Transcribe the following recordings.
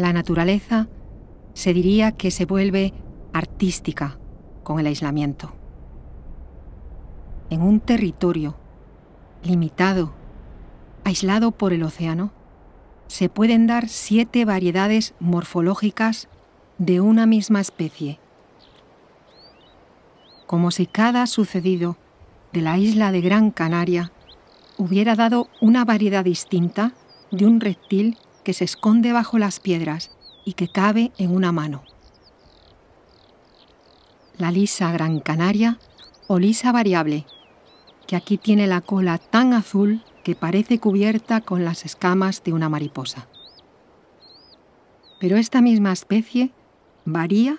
la naturaleza se diría que se vuelve artística con el aislamiento. En un territorio limitado, aislado por el océano, se pueden dar siete variedades morfológicas de una misma especie, como si cada sucedido de la isla de Gran Canaria hubiera dado una variedad distinta de un reptil que se esconde bajo las piedras y que cabe en una mano. La lisa gran canaria o lisa variable, que aquí tiene la cola tan azul que parece cubierta con las escamas de una mariposa. Pero esta misma especie varía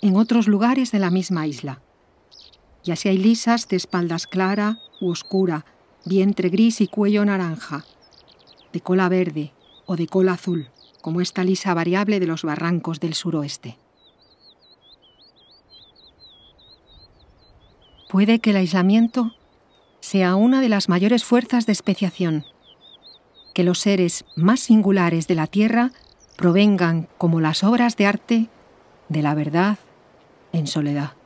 en otros lugares de la misma isla. Ya así hay lisas de espaldas clara u oscura, vientre gris y cuello naranja, de cola verde, o de cola azul, como esta lisa variable de los barrancos del suroeste. Puede que el aislamiento sea una de las mayores fuerzas de especiación, que los seres más singulares de la Tierra provengan, como las obras de arte, de la verdad en soledad.